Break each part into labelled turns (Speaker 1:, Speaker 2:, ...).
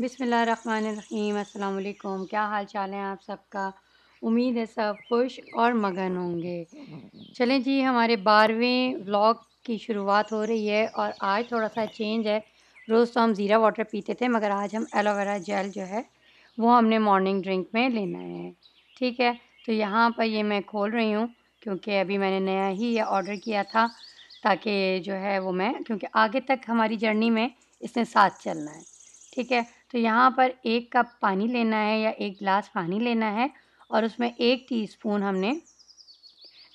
Speaker 1: बिसमीम अल्लाम क्या हाल चाल हैं आप सबका उम्मीद है सब खुश और मगन होंगे चलें जी हमारे बारहवें व्लॉग की शुरुआत हो रही है और आज थोड़ा सा चेंज है रोज़ तो हम ज़ीरा वाटर पीते थे मगर आज हम एलोवेरा जेल जो है वो हमने मॉर्निंग ड्रिंक में लेना है ठीक है तो यहाँ पर ये मैं खोल रही हूँ क्योंकि अभी मैंने नया ही ये ऑर्डर किया था ताकि जो है वो मैं क्योंकि आगे तक हमारी जर्नी में इसने साथ चलना है ठीक है तो यहाँ पर एक कप पानी लेना है या एक गिलास पानी लेना है और उसमें एक टीस्पून हमने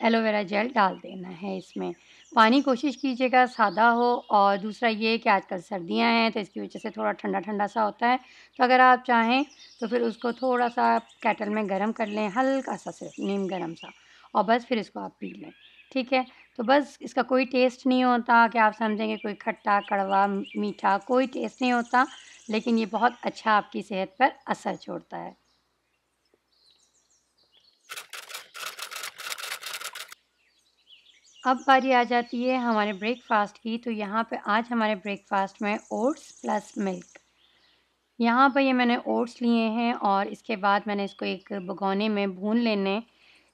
Speaker 1: एलोवेरा जेल डाल देना है इसमें पानी कोशिश कीजिएगा सादा हो और दूसरा ये कि आजकल सर्दियां हैं तो इसकी वजह से थोड़ा ठंडा ठंडा सा होता है तो अगर आप चाहें तो फिर उसको थोड़ा सा कैटल में गर्म कर लें हल्का सा सिर्फ नीम गर्म सा और बस फिर इसको आप पी लें ठीक है तो बस इसका कोई टेस्ट नहीं होता कि आप समझेंगे कोई खट्टा कड़वा मीठा कोई टेस्ट नहीं होता लेकिन ये बहुत अच्छा आपकी सेहत पर असर छोड़ता है अब बारी आ जाती है हमारे ब्रेकफास्ट की तो यहाँ पे आज हमारे ब्रेकफास्ट में ओट्स प्लस मिल्क यहाँ पर ये मैंने ओट्स लिए हैं और इसके बाद मैंने इसको एक भगोने में भून लेने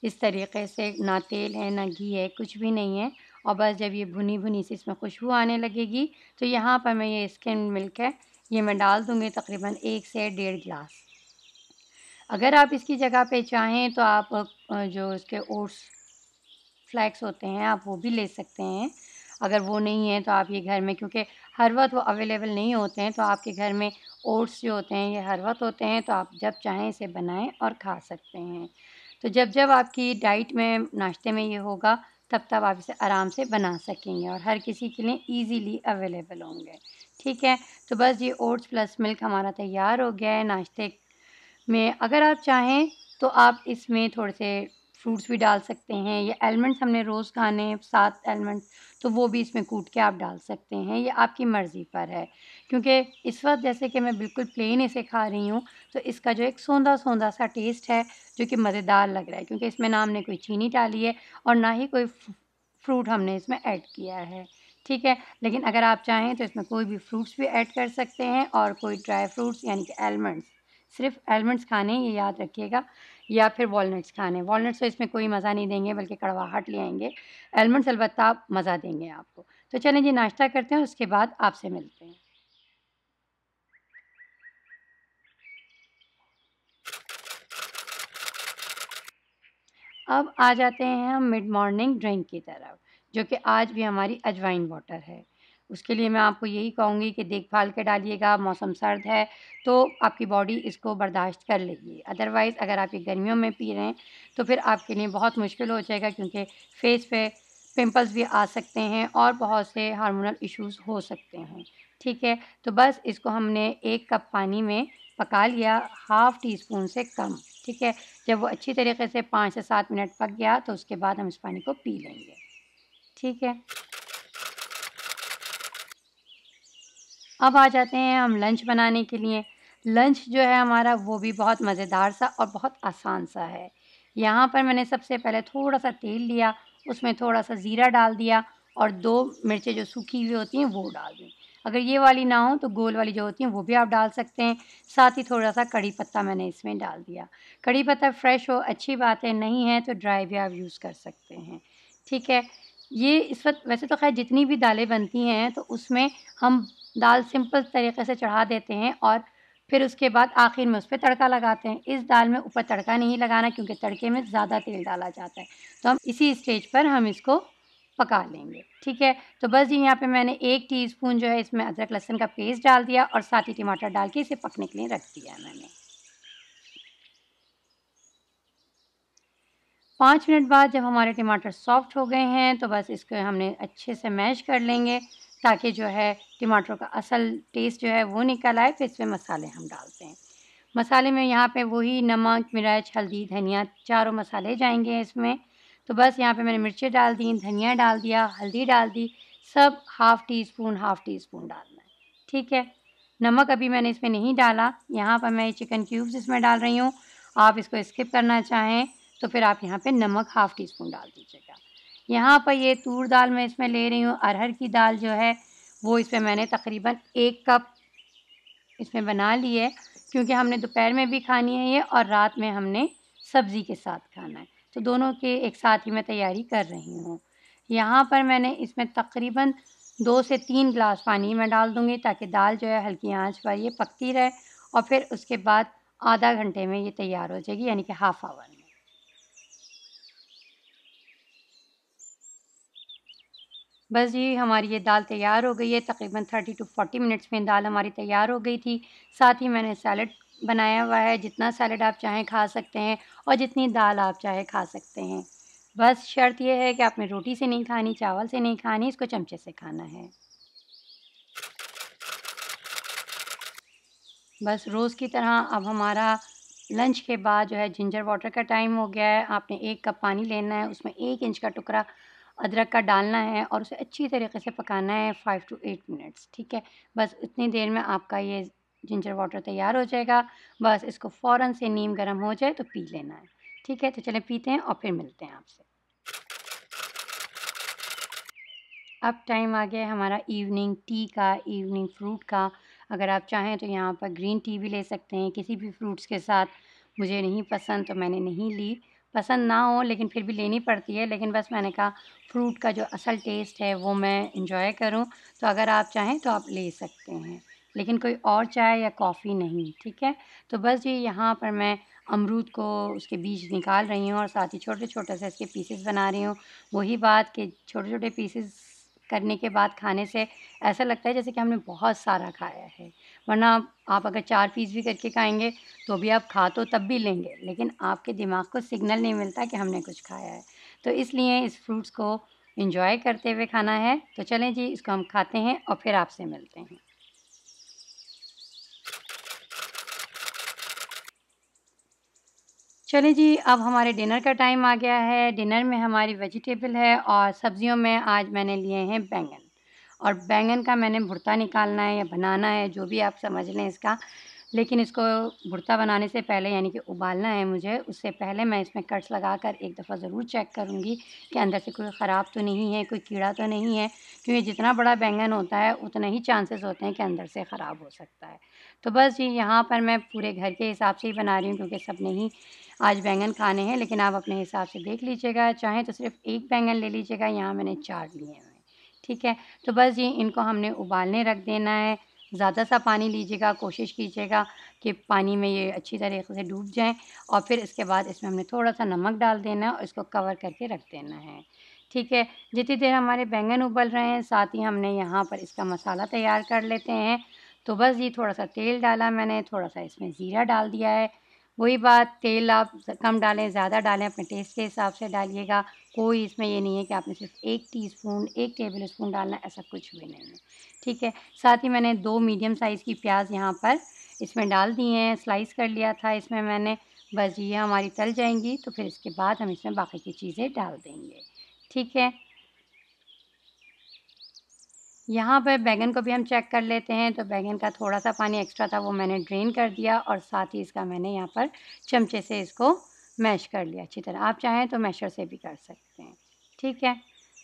Speaker 1: इस तरीके से ना तेल है ना घी है कुछ भी नहीं है और बस जब ये भुनी भुनी से इसमें खुशबू आने लगेगी तो यहाँ पर मैं ये स्किन मिल्क है ये मैं डाल दूँगी तकरीबन एक से डेढ़ गिलास अगर आप इसकी जगह पे चाहें तो आप जो इसके ओट्स फ्लैक्स होते हैं आप वो भी ले सकते हैं अगर वो नहीं है तो आप ये घर में क्योंकि हर वक्त वो अवेलेबल नहीं होते हैं तो आपके घर में ओट्स जो होते हैं ये हर वक्त होते हैं तो आप जब चाहें इसे बनाएं और खा सकते हैं तो जब जब आपकी डाइट में नाश्ते में ये होगा तब तब आप इसे आराम से बना सकेंगे और हर किसी के लिए इजीली अवेलेबल होंगे ठीक है तो बस ये ओट्स प्लस मिल्क हमारा तैयार हो गया है नाश्ते में अगर आप चाहें तो आप इसमें थोड़े से फ्रूट्स भी डाल सकते हैं या एलमंड्स हमने रोज़ खाने सात एलमंड्स तो वो भी इसमें कूट के आप डाल सकते हैं ये आपकी मर्ज़ी पर है क्योंकि इस वक्त जैसे कि मैं बिल्कुल प्लेन इसे खा रही हूँ तो इसका जो एक सौंधा सौंधा सा टेस्ट है जो कि मज़ेदार लग रहा है क्योंकि इसमें ना हमने कोई चीनी डाली है और ना ही कोई फ्रूट हमने इसमें ऐड किया है ठीक है लेकिन अगर आप चाहें तो इसमें कोई भी फ्रूट्स भी ऐड कर सकते हैं और कोई ड्राई फ्रूट्स यानी कि आलमंड्स सिर्फ आलमंड्स खाने ये याद रखिएगा या फिर वॉलनट्स खाने वॉलनट्स तो इसमें कोई मज़ा नहीं देंगे बल्कि कड़वाहट ले आएंगे एलमंड्स अलबत्ता मज़ा देंगे आपको तो चलें जी नाश्ता करते हैं उसके बाद आपसे मिलते हैं अब आ जाते हैं हम मिड मॉर्निंग ड्रिंक की तरफ जो कि आज भी हमारी अजवाइन वाटर है उसके लिए मैं आपको यही कहूँगी कि देखभाल के डालिएगा मौसम सर्द है तो आपकी बॉडी इसको बर्दाश्त कर लेगी अदरवाइज़ अगर आप ये गर्मियों में पी रहे हैं तो फिर आपके लिए बहुत मुश्किल हो जाएगा क्योंकि फेस पे पिंपल्स भी आ सकते हैं और बहुत से हार्मोनल इश्यूज़ हो सकते हैं ठीक है तो बस इसको हमने एक कप पानी में पका लिया हाफ़ टी स्पून से कम ठीक है जब वो अच्छी तरीके से पाँच से सात मिनट पक गया तो उसके बाद हम इस पानी को पी लेंगे ठीक है अब आ जाते हैं हम लंच बनाने के लिए लंच जो है हमारा वो भी बहुत मज़ेदार सा और बहुत आसान सा है यहाँ पर मैंने सबसे पहले थोड़ा सा तेल लिया उसमें थोड़ा सा ज़ीरा डाल दिया और दो मिर्चें जो सूखी हुई होती हैं वो डाल दी अगर ये वाली ना हो तो गोल वाली जो होती है वो भी आप डाल सकते हैं साथ ही थोड़ा सा कड़ी पत्ता मैंने इसमें डाल दिया कड़ी पत्ता फ्रेश हो अच्छी बात है नहीं है तो ड्राई भी आप यूज़ कर सकते हैं ठीक है ये इस वक्त वैसे तो खैर जितनी भी दालें बनती हैं तो उसमें हम दाल सिंपल तरीके से चढ़ा देते हैं और फिर उसके बाद आखिर में उस पर तड़का लगाते हैं इस दाल में ऊपर तड़का नहीं लगाना क्योंकि तड़के में ज़्यादा तेल डाला जाता है तो हम इसी स्टेज पर हम इसको पका लेंगे ठीक है तो बस जी यहाँ पे मैंने एक टीस्पून जो है इसमें अदरक लहसन का पेस्ट डाल दिया और साथ ही टमाटर डाल के इसे पकने के लिए रख दिया मैंने पाँच मिनट बाद जब हमारे टमाटर सॉफ्ट हो गए हैं तो बस इसको हमने अच्छे से मैश कर लेंगे ताकि जो है टमाटर का असल टेस्ट जो है वो निकल आए फिर इसमें मसाले हम डालते हैं मसाले में यहाँ पे वही नमक मिर्च हल्दी धनिया चारों मसाले जाएंगे इसमें तो बस यहाँ पे मैंने मिर्ची डाल दी धनिया डाल दिया हल्दी डाल दी सब half teaspoon half teaspoon डालना है ठीक है नमक अभी मैंने इसमें नहीं डाला यहाँ पर मैं चिकन क्यूब्स इसमें डाल रही हूँ आप इसको स्किप करना चाहें तो फिर आप यहाँ पर नमक हाफ़ टी स्पून डाल दीजिएगा यहाँ पर ये तूर दाल मैं इसमें ले रही हूँ अरहर की दाल जो है वो इसमें मैंने तकरीबन एक कप इसमें बना ली है क्योंकि हमने दोपहर में भी खानी है ये और रात में हमने सब्ज़ी के साथ खाना है तो दोनों के एक साथ ही मैं तैयारी कर रही हूँ यहाँ पर मैंने इसमें तकरीबन दो से तीन गिलास पानी मैं डाल दूँगी ताकि दाल जो है हल्की आंच पर ये पकती रहे और फिर उसके बाद आधा घंटे में ये तैयार हो जाएगी यानी कि हाफ़ आवर में बस जी हमारी ये दाल तैयार हो गई है तकरीबन थर्टी टू फोर्टी मिनट्स में दाल हमारी तैयार हो गई थी साथ ही मैंने सैलड बनाया हुआ है जितना सैलड आप चाहें खा सकते हैं और जितनी दाल आप चाहे खा सकते हैं बस शर्त यह है कि आपने रोटी से नहीं खानी चावल से नहीं खानी इसको चमचे से खाना है बस रोज़ की तरह अब हमारा लंच के बाद जो है जिंजर वाटर का टाइम हो गया है आपने एक कप पानी लेना है उसमें एक इंच का टुकड़ा अदरक का डालना है और उसे अच्छी तरीके से पकाना है फाइव टू एट मिनट्स ठीक है बस इतनी देर में आपका ये जिंजर वाटर तैयार हो जाएगा बस इसको फ़ौर से नीम गर्म हो जाए तो पी लेना है ठीक है तो चले पीते हैं और फिर मिलते हैं आपसे अब टाइम आ गया है हमारा इवनिंग टी का इवनिंग फ्रूट का अगर आप चाहें तो यहाँ पर ग्रीन टी भी ले सकते हैं किसी भी फ्रूट्स के साथ मुझे नहीं पसंद तो मैंने नहीं ली पसंद ना हो लेकिन फिर भी लेनी पड़ती है लेकिन बस मैंने कहा फ्रूट का जो असल टेस्ट है वो मैं इंजॉय करूँ तो अगर आप चाहें तो आप ले सकते हैं लेकिन कोई और चाय या कॉफ़ी नहीं ठीक है तो बस ये यहाँ पर मैं अमरूद को उसके बीज निकाल रही हूँ और साथ ही छोटे छोटे से इसके पीसेस बना रही हूँ वही बात कि छोटे छोटे पीसेस करने के बाद खाने से ऐसा लगता है जैसे कि हमने बहुत सारा खाया है वरना आप अगर चार पीस भी करके खाएंगे तो भी आप खा तो तब भी लेंगे लेकिन आपके दिमाग को सिग्नल नहीं मिलता कि हमने कुछ खाया है तो इसलिए इस फ्रूट्स को इंजॉय करते हुए खाना है तो चलें जी इसको हम खाते हैं और फिर आपसे मिलते हैं चलिए जी अब हमारे डिनर का टाइम आ गया है डिनर में हमारी वेजिटेबल है और सब्जियों में आज मैंने लिए हैं बैंगन और बैंगन का मैंने भुर्ता निकालना है या बनाना है जो भी आप समझ लें इसका लेकिन इसको भुर्ता बनाने से पहले यानी कि उबालना है मुझे उससे पहले मैं इसमें कट्स लगा कर एक दफ़ा ज़रूर चेक करूँगी कि अंदर से कोई ख़राब तो नहीं है कोई कीड़ा तो नहीं है क्योंकि जितना बड़ा बैंगन होता है उतना ही चांसेस होते हैं कि अंदर से ख़राब हो सकता है तो बस जी यहाँ पर मैं पूरे घर के हिसाब से ही बना रही हूँ क्योंकि सब नहीं आज बैंगन खाने हैं लेकिन आप अपने हिसाब से देख लीजिएगा चाहें तो सिर्फ एक बैंगन ले लीजिएगा यहाँ मैंने चार लिए हुए ठीक है तो बस ये इनको हमने उबालने रख देना है ज़्यादा सा पानी लीजिएगा कोशिश कीजिएगा कि पानी में ये अच्छी तरीके से डूब जाएँ और फिर इसके बाद इसमें हमने थोड़ा सा नमक डाल देना है और इसको कवर करके रख देना है ठीक है जितनी देर हमारे बैंगन उबल रहे हैं साथ ही हमने यहाँ पर इसका मसाला तैयार कर लेते हैं तो बस ये थोड़ा सा तेल डाला मैंने थोड़ा सा इसमें ज़ीरा डाल दिया है वही बात तेल आप कम डालें ज़्यादा डालें अपने टेस्ट के हिसाब से डालिएगा कोई इसमें ये नहीं है कि आपने सिर्फ एक टीस्पून एक टेबल स्पून डालना ऐसा कुछ भी नहीं है ठीक है साथ ही मैंने दो मीडियम साइज़ की प्याज यहाँ पर इसमें डाल दिए हैं स्लाइस कर लिया था इसमें मैंने बस ये हमारी तल जाएंगी तो फिर इसके बाद हम इसमें बाकी की चीज़ें डाल देंगे ठीक है यहाँ पर बैगन को भी हम चेक कर लेते हैं तो बैगन का थोड़ा सा पानी एक्स्ट्रा था वो मैंने ड्रेन कर दिया और साथ ही इसका मैंने यहाँ पर चमचे से इसको मैश कर लिया अच्छी तरह आप चाहें तो मैशर से भी कर सकते हैं ठीक है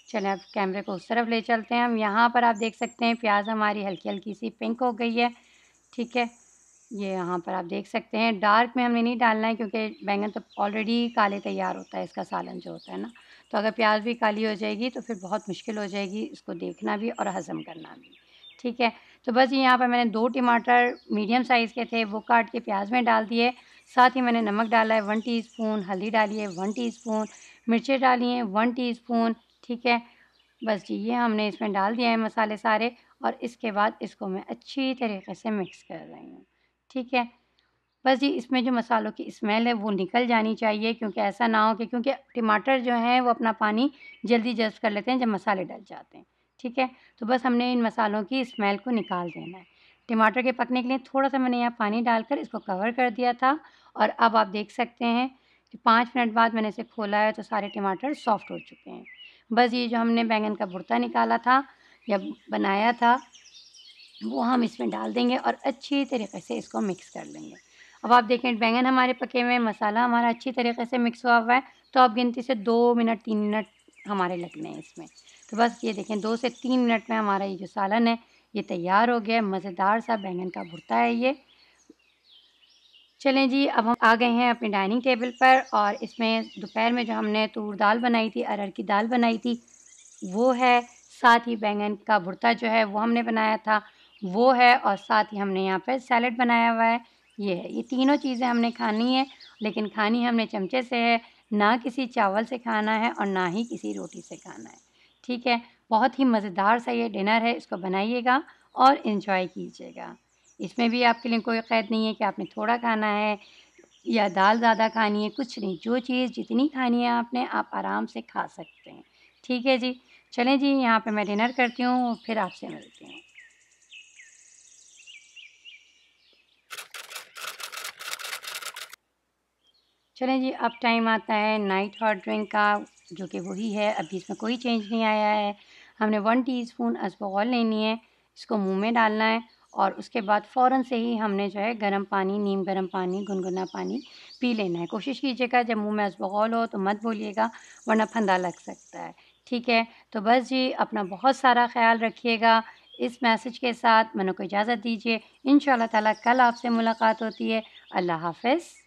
Speaker 1: चलें अब कैमरे को उस तरफ ले चलते हैं हम यहाँ पर आप देख सकते हैं प्याज हमारी हल्की हल्की सी पिंक हो गई है ठीक है ये यहाँ पर आप देख सकते हैं डार्क में हमने नहीं डालना है क्योंकि बैंगन तो ऑलरेडी काले तैयार होता है इसका सालन जो होता है ना तो अगर प्याज भी काली हो जाएगी तो फिर बहुत मुश्किल हो जाएगी इसको देखना भी और हज़म करना भी ठीक है तो बस यहाँ पर मैंने दो टमाटर मीडियम साइज़ के थे वो काट के प्याज में डाल दिए साथ ही मैंने नमक डाला है वन स्पून हल्दी डाली है वन टी स्पून मिर्चें डाली हैं वन स्पून ठीक है बस जी ये हमने इसमें डाल दिया है मसाले सारे और इसके बाद इसको मैं अच्छी तरीके से मिक्स कर रही हूँ ठीक है बस जी इसमें जो मसालों की स्मेल है वो निकल जानी चाहिए क्योंकि ऐसा ना हो कि क्योंकि टमाटर जो हैं वो अपना पानी जल्दी जज्ब कर लेते हैं जब मसाले डल जाते हैं ठीक है तो बस हमने इन मसालों की स्मेल को निकाल देना है टमाटर के पकने के लिए थोड़ा सा मैंने यहाँ पानी डालकर इसको कवर कर दिया था और अब आप देख सकते हैं कि पाँच मिनट बाद मैंने इसे खोला है तो सारे टमाटर सॉफ्ट हो चुके हैं बस ये जो हमने बैंगन का भुर्ता निकाला था या बनाया था वो हम इसमें डाल देंगे और अच्छी तरीके से इसको मिक्स कर लेंगे अब आप देखें बैंगन हमारे पके हुए मसाला हमारा अच्छी तरीके से मिक्स हुआ हुआ है तो आप गिनती से दो मिनट तीन मिनट हमारे लगने हैं इसमें तो बस ये देखें दो से तीन मिनट में हमारा ये जो सालन है ये तैयार हो गया है मज़ेदार सा बैंगन का भुरता है ये चलें जी अब हम आ गए हैं अपने डाइनिंग टेबल पर और इसमें दोपहर में जो हमने तूर दाल बनाई थी अरहर की दाल बनाई थी वो है साथ ही बैंगन का भुरता जो है वो हमने बनाया था वो है और साथ ही हमने यहाँ पर सैलड बनाया हुआ है ये है ये तीनों चीज़ें हमने खानी है लेकिन खानी हमने चमचे से है ना किसी चावल से खाना है और ना ही किसी रोटी से खाना है ठीक है बहुत ही मज़ेदार सा ये डिनर है इसको बनाइएगा और इन्जॉय कीजिएगा इसमें भी आपके लिए कोई कैद नहीं है कि आपने थोड़ा खाना है या दाल ज़्यादा खानी है कुछ नहीं जो चीज़ जितनी खानी है आपने आप आराम से खा सकते हैं ठीक है जी चलें जी यहाँ पे मैं डिनर करती हूँ फिर आपसे मिलती हूँ चलें जी अब टाइम आता है नाइट हॉट ड्रिंक का जो कि वही है अभी इसमें कोई चेंज नहीं आया है हमने वन टीस्पून अस्बगौल लेनी है इसको मुंह में डालना है और उसके बाद फ़ौर से ही हमने जो है गर्म पानी नीम गर्म पानी गुनगुना पानी पी लेना है कोशिश कीजिएगा जब मुंह में अस्बगौल हो तो मत बोलिएगा वरना फंदा लग सकता है ठीक है तो बस जी अपना बहुत सारा ख्याल रखिएगा इस मैसेज के साथ मनो को इजाज़त दीजिए इन ताला कल आपसे मुलाकात होती है अल्लाह हाफिज़